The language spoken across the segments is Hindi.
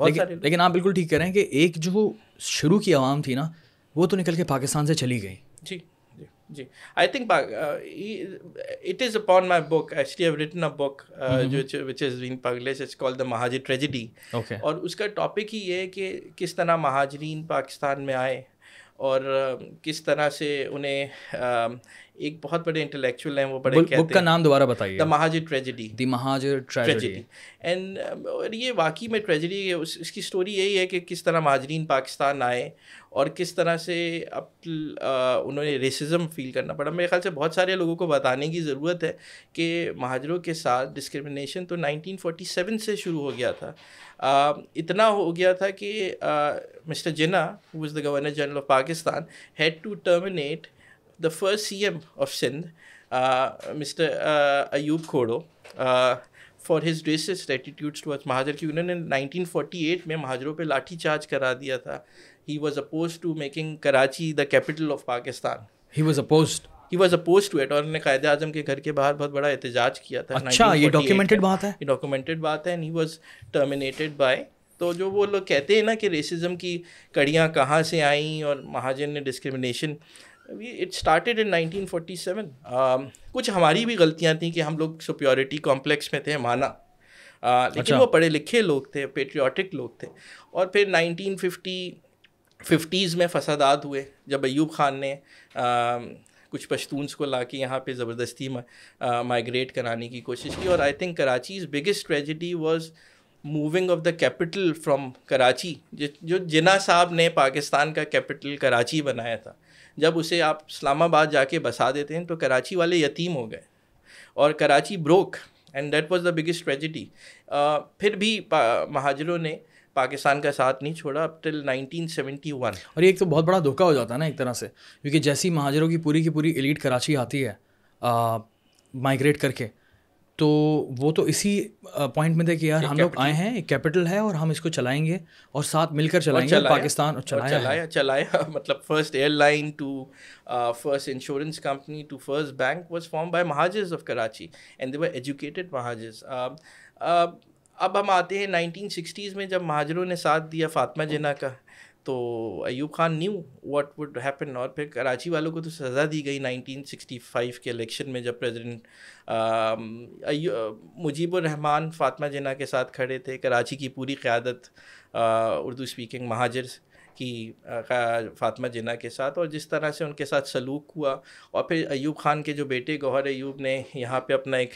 लेकिन लेकिन आप बिल्कुल ठीक कह रहे हैं कि एक जो शुरू की आवाम थी ना वो तो निकल के पाकिस्तान से चली गई जी जी I think it is upon my book actually I written a book which is been pageless it's called the Muhajir tragedy और उसका टॉपिक ही ये है कि किस तरह महाजरीन पाकिस्तान में आए और किस तरह से उन्हें एक बहुत बड़े इंटेलेक्चुअल हैं वो बड़े बुक, बुक का नाम दोबारा बताइए the Muhajir tragedy the Muhajir tragedy and और ये वाकई में ट्रेजेडी उस, इसकी स्टोरी यही है कि किस तरह महाजरीन पाकिस्तान आए और किस तरह से अब uh, उन्होंने रेसिज्म फील करना पड़ा मेरे ख्याल से बहुत सारे लोगों को बताने की ज़रूरत है कि महाजरों के साथ डिस्क्रिमिनेशन तो 1947 से शुरू हो गया था आ, uh, इतना हो गया था कि mister Jinnah who is the governor general of Pakistan had to terminate the first CM of Sindh, uh, Mr. Uh, Ayub Khodo, for uh, his racist attitudes towards Mahajar. की in 1948 में महाजरों pe लाठी चार्ज करा दिया था he was oppose to making Karachi the capital of Pakistan He was opposed. He was opposed to it. और उन्होंने कायदे आजम के घर के बाहर बहुत बड़ा एहतजाज किया था अच्छा ये डॉक्यूमेंटेड बात है ये डॉक्यूमेंटेड बात है and he was terminated by तो जो वो लोग कहते हैं ना कि रेसिज्म की कड़ियाँ कहाँ से आई और महाजन ने डिस्क्रिमिनेशन इट स्टार्टेड इन 1947 कुछ हमारी भी गलतियां थी कि हम लोग सुप्योरिटी कॉम्प्लेक्स में थे माना uh, लेकिन अच्छा। वो पढ़े लिखे लोग थे पेट्रियाटिक लोग थे और फिर 1950 फिफ्टीज़ में फसादात हुए जब अयूब ख़ान ने कुछ पश्तूनस को ला के यहाँ पर ज़बरदस्ती माइग्रेट कराने की कोशिश की और I think Karachi's biggest tragedy was moving of the capital from Karachi जो जिना साहब ने पाकिस्तान का कैपिटल कराची बनाया था जब उसे आप इस्लामाबाद जाके बसा देते हैं तो कराची वाले यतीम हो गए और Karachi broke and that was the biggest tragedy फिर भी महाजरों ने पाकिस्तान का साथ नहीं छोड़ा अब टिल 1971 और ये एक तो बहुत बड़ा धोखा हो जाता है ना एक तरह से क्योंकि जैसी महाजरों की पूरी की पूरी एलिट कराची आती है माइग्रेट करके तो वो तो इसी पॉइंट में थे कि यार हम लोग आए हैं एक कैपिटल है और हम इसको चलाएंगे और साथ मिलकर चलाएंगे और पाकिस्तान और चलाया और चलाया, चलाया, चलाया मतलब first airline to first insurance company to first bank was form by Muhajirs of Karachi and they were educated Muhajirs अब हम आते हैं नाइनटीन में जब महाजरों ने साथ दिया फातमा जिना का तो Ayub Khan knew what would happen और फिर कराची वालों को तो सज़ा दी गई 1965 के इलेक्शन में जब प्रेसिडेंट um, मुजीबुर रहमान फातमा जिना के साथ खड़े थे कराची की पूरी क़्यादत uh, उर्दू स्पीकिंग महाजर की फातमा जिना के साथ और जिस तरह से उनके साथ सलूक हुआ और फिर अयूब ख़ान के जो बेटे गौहर अयूब ने यहाँ पे अपना एक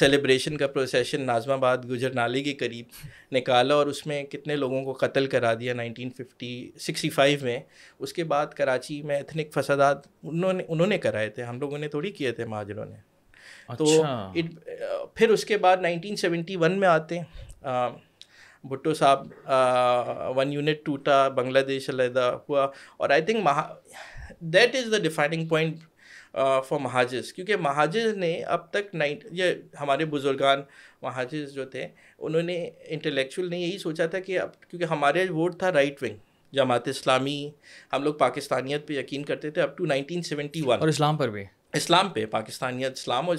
सेलिब्रेशन का प्रोसेशन नाजमाबाद गुजर नाले के करीब निकाला और उसमें कितने लोगों को कत्ल करा दिया 1950 में उसके बाद कराची में एथनिक फसादात उन्होंने उन्होंने कराए थे हम लोगों ने थोड़ी किए थे महाजरों ने तो अच्छा। तो इट फिर उसके बाद 1971 में आते हैं भुट्टो साहब वन यूनिट टूटा बांग्लादेश अलहदा हुआ और आई थिंक महा that is the defining point for Muhajirs क्योंकि महाजिज ने अब तक नाइन ये हमारे बुजुर्गान महाजिज जो थे उन्होंने इंटेलेक्चुअल ने यही सोचा था कि अब क्योंकि हमारे वोट था राइट विंग जमात इस्लामी हम लोग पाकिस्तानियत पे यकीन करते थे अप टू 1971 और इस्लाम पर भी इस्लाम पे पाकिस्तानियत इस्लाम और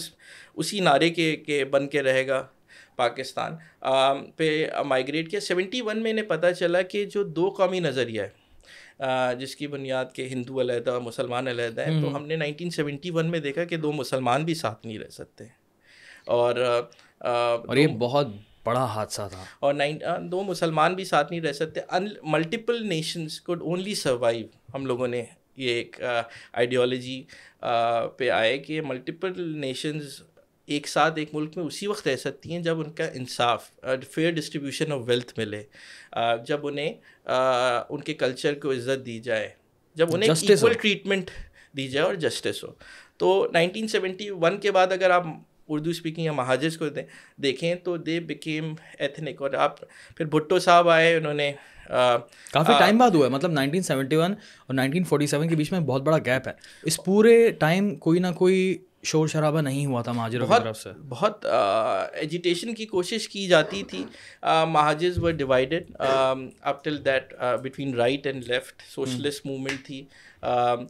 उसी नारे के के बन के रहेगा पाकिस्तान पे माइग्रेट किया सेवेंटी वन में इन्हें पता चला कि जो दो कौमी नज़रिया है जिसकी बुनियाद के हिंदू अलहदा मुसलमान अलहदा हैं तो हम्म। हमने 1971 में देखा कि दो मुसलमान भी साथ नहीं रह सकते और आ, और ये बहुत बड़ा हादसा था और नाइन दो मुसलमान भी साथ नहीं रह सकते multiple nations could only survive हम लोगों ने ये एक आइडियोलॉजी पे आए कि मल्टीपल नेशंस एक साथ एक मुल्क में उसी वक्त रह सकती हैं जब उनका इंसाफ फेयर डिस्ट्रीब्यूशन ऑफ वेल्थ मिले जब उन्हें उनके कल्चर को इज़्ज़त दी जाए जब उन्हें इक्वल ट्रीटमेंट दी जाए और जस्टिस हो तो 1971 के बाद अगर आप उर्दू स्पीकिंग या महाजिज को देखें तो दे बिकेम एथनिक और आप फिर भुट्टो साहब आए उन्होंने आ, काफ़ी टाइम बाद हुआ है मतलब 1971 और 1947 के बीच में बहुत बड़ा गैप है इस पूरे टाइम कोई ना कोई शोर शराबा नहीं हुआ था महाजर की तरफ से बहुत एजिटेशन uh, की कोशिश की जाती थी Muhajirs were divided up till that between right and left socialist movement थी um,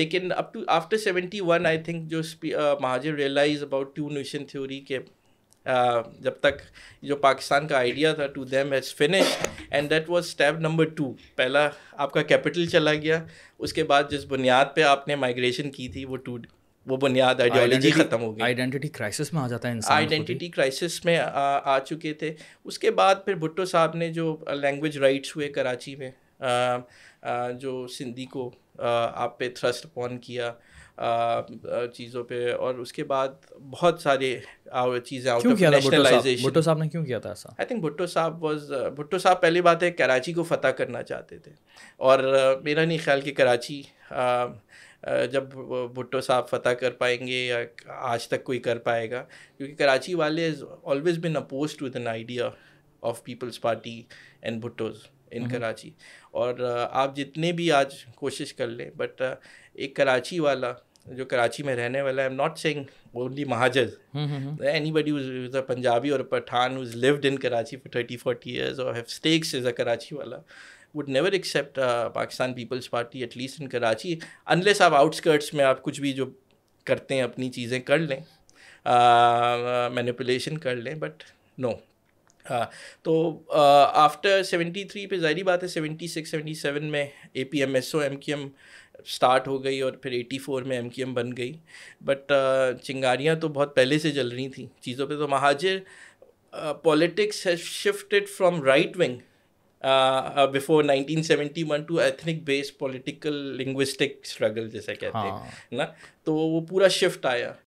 लेकिन up to after seventy one I think जो Muhajir realise about two nation theory के uh, जब तक जो पाकिस्तान का आइडिया था to them has finish and that was step number two पहला आपका कैपिटल चला गया उसके बाद जिस बुनियाद पे आपने माइग्रेशन की थी वो टूट वो बुनियाद आइडियोलॉजी ख़त्म हो गई आइडेंटिटी क्राइसिस में आ जाता है इंसान आइडेंटिटी क्राइसिस में आ, आ चुके थे उसके बाद फिर भुट्टो साहब ने जो लैंग्वेज राइट्स हुए कराची में आ, आ, जो सिंधी को आ, आप पे थ्रस्ट पॉन किया चीज़ों पे और उसके बाद बहुत सारे चीज़ें आउट ऑफ नेशनलाइजेशन भुट्टो साहब ने क्यों किया था ऐसा आई थिंक भुट्टो साहब वाज भुट्टो साहब पहली बात है कराची को फतह करना चाहते थे और मेरा नहीं ख्याल कि कराची जब भुट्टो साहब फतह कर पाएंगे या आज तक कोई कर पाएगा क्योंकि कराची वाले always been oppose to an idea of Peoples Party and Bhuttos in Karachi और आप जितने भी आज कोशिश कर लें बट एक कराची वाला जो कराची में रहने वाला I am not saying only Muhajirs anybody is a Punjabi और Pathan who's lived in Karachi for thirty forty years और have stakes is a Karachi वाला would never accept Pakistan Peoples Party at least in Karachi unless आप आउटस्कर्ट्स में आप कुछ भी जो करते हैं अपनी चीज़ें कर लें मैनिपुलेशन uh, uh कर लें बट नो हाँ तो आफ्टर सेवेंटी थ्री पे जाहरी बात है सेवेंटी सिक्स सेवेंटी सेवन में A P M S O M की एम स्टार्ट हो गई और फिर एटी फोर में एम की एम बन गई बट uh, चिंगारियाँ तो बहुत पहले से जल रही थी चीज़ों पर तो Muhajir politics has shifted from right wing nineteen seventy 1971 to ethnic based political linguistic struggle जैसे कहते हैं हाँ। ना तो वो पूरा शिफ्ट आया